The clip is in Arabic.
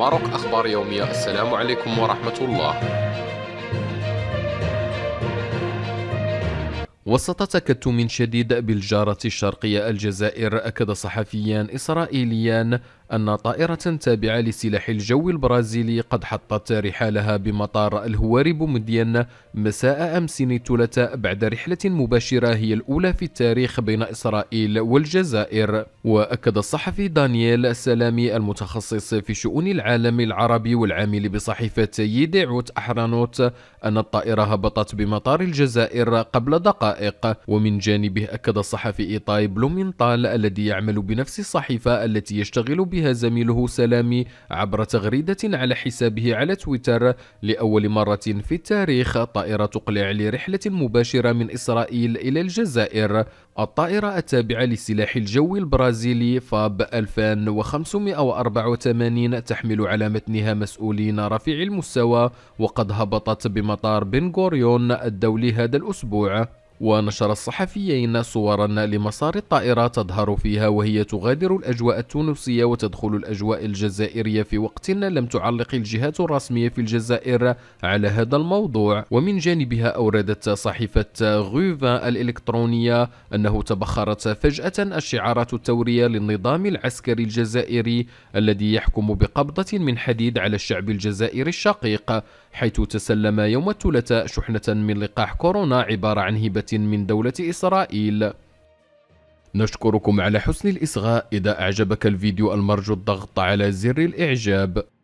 ماروك أخبار يومية السلام عليكم ورحمة الله وسط تكتم شديد بالجارة الشرقية الجزائر أكد صحفيان إسرائيليان أن طائرة تابعة لسلاح الجو البرازيلي قد حطت رحالها بمطار الهواري بومدين مساء أمس الثلاثاء بعد رحلة مباشرة هي الأولى في التاريخ بين إسرائيل والجزائر وأكد الصحفي دانييل السلامي المتخصص في شؤون العالم العربي والعامل بصحيفتي ديعوت أحرانوت أن الطائرة هبطت بمطار الجزائر قبل دقائق ومن جانبه أكد الصحفي إيطاي بلومينطال الذي يعمل بنفس الصحيفة التي يشتغل بها زميله سلامي عبر تغريدة على حسابه على تويتر لأول مرة في التاريخ طائرة تقلع لرحلة مباشرة من إسرائيل إلى الجزائر الطائرة التابعة للسلاح الجوي البرازيلي فاب 2584 تحمل على متنها مسؤولين رفيع المستوى وقد هبطت بمطار بنغوريون الدولي هذا الأسبوع ونشر الصحفيين صورا لمسار الطائرة تظهر فيها وهي تغادر الأجواء التونسية وتدخل الأجواء الجزائرية في وقت لم تعلق الجهات الرسمية في الجزائر على هذا الموضوع ومن جانبها أوردت صحيفة غوفا الإلكترونية أنه تبخرت فجأة الشعارات التورية للنظام العسكري الجزائري الذي يحكم بقبضة من حديد على الشعب الجزائري الشقيق حيث تسلم يوم الثلاثاء شحنة من لقاح كورونا عبارة عن هبة من دولة إسرائيل نشكركم على حسن الإصغاء إذا أعجبك الفيديو المرجو الضغط على زر الإعجاب